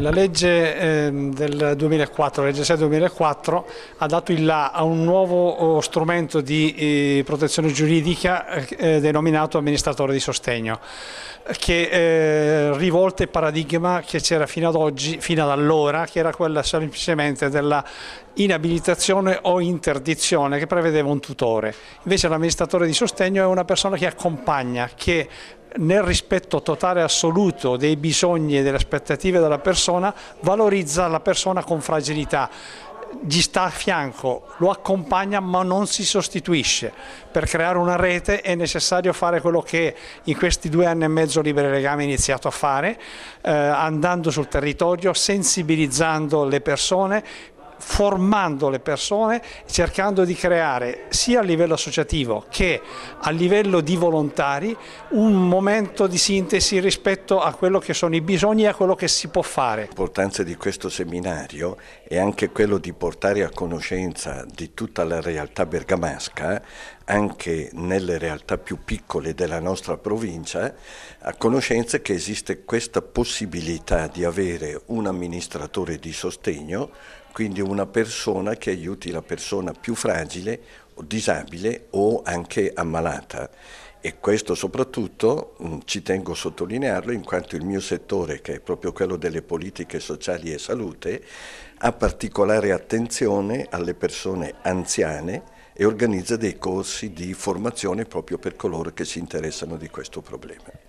La legge eh, del 2004, legge 6 2004, ha dato il là a un nuovo eh, strumento di eh, protezione giuridica eh, denominato amministratore di sostegno, che rivolte il paradigma che c'era fino ad oggi, fino ad allora, che era quella semplicemente della inabilitazione o interdizione che prevedeva un tutore. Invece l'amministratore di sostegno è una persona che accompagna, che nel rispetto totale assoluto dei bisogni e delle aspettative della persona, valorizza la persona con fragilità gli sta a fianco, lo accompagna ma non si sostituisce. Per creare una rete è necessario fare quello che in questi due anni e mezzo Libere Legame ha iniziato a fare, eh, andando sul territorio, sensibilizzando le persone, formando le persone, cercando di creare sia a livello associativo che a livello di volontari un momento di sintesi rispetto a quello che sono i bisogni e a quello che si può fare. L'importanza di questo seminario è anche quello di portare a conoscenza di tutta la realtà bergamasca anche nelle realtà più piccole della nostra provincia, a conoscenza che esiste questa possibilità di avere un amministratore di sostegno quindi una persona che aiuti la persona più fragile o disabile o anche ammalata. E questo soprattutto, mh, mm, ci tengo a sottolinearlo, in quanto il mio settore, che è proprio quello delle politiche sociali e salute, ha particolare attenzione alle persone anziane e organizza dei corsi di formazione proprio per coloro che si interessano di questo problema.